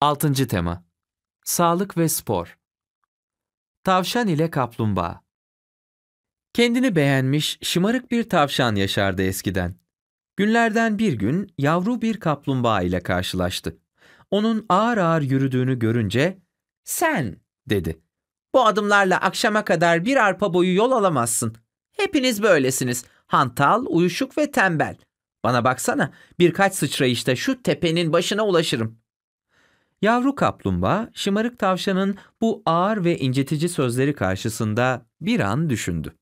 Altıncı tema Sağlık ve spor Tavşan ile kaplumbağa Kendini beğenmiş, şımarık bir tavşan yaşardı eskiden. Günlerden bir gün yavru bir kaplumbağa ile karşılaştı. Onun ağır ağır yürüdüğünü görünce "Sen" dedi. "Bu adımlarla akşama kadar bir arpa boyu yol alamazsın. Hepiniz böylesiniz. Hantal, uyuşuk ve tembel. Bana baksana, birkaç sıçrayışta şu tepenin başına ulaşırım." Yavru kaplumbağa, şımarık tavşanın bu ağır ve incitici sözleri karşısında bir an düşündü.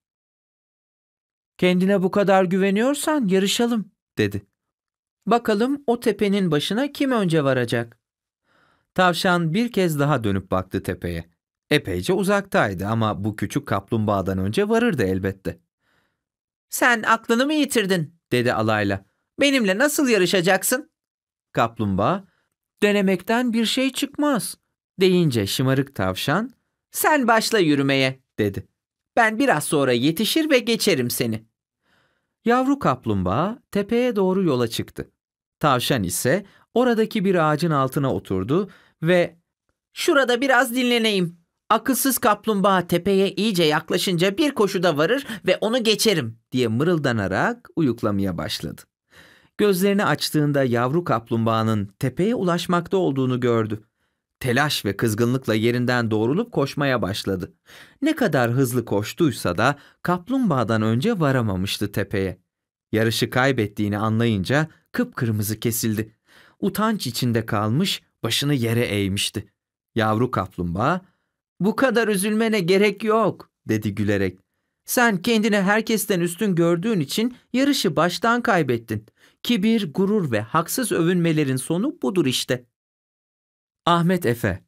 Kendine bu kadar güveniyorsan yarışalım, dedi. Bakalım o tepenin başına kim önce varacak? Tavşan bir kez daha dönüp baktı tepeye. Epeyce uzaktaydı ama bu küçük kaplumbağadan önce varırdı elbette. Sen aklını mı yitirdin, dedi alayla. Benimle nasıl yarışacaksın? Kaplumbağa, Denemekten bir şey çıkmaz deyince şımarık tavşan sen başla yürümeye dedi. Ben biraz sonra yetişir ve geçerim seni. Yavru kaplumbağa tepeye doğru yola çıktı. Tavşan ise oradaki bir ağacın altına oturdu ve ''Şurada biraz dinleneyim. Akılsız kaplumbağa tepeye iyice yaklaşınca bir koşuda varır ve onu geçerim.'' diye mırıldanarak uyuklamaya başladı. Gözlerini açtığında yavru kaplumbağanın tepeye ulaşmakta olduğunu gördü. Telaş ve kızgınlıkla yerinden doğrulup koşmaya başladı. Ne kadar hızlı koştuysa da kaplumbağadan önce varamamıştı tepeye. Yarışı kaybettiğini anlayınca kıpkırmızı kesildi. Utanç içinde kalmış, başını yere eğmişti. Yavru kaplumbağa, ''Bu kadar üzülmene gerek yok.'' dedi gülerek. Sen kendini herkesten üstün gördüğün için yarışı baştan kaybettin. Kibir, gurur ve haksız övünmelerin sonu budur işte. Ahmet Efe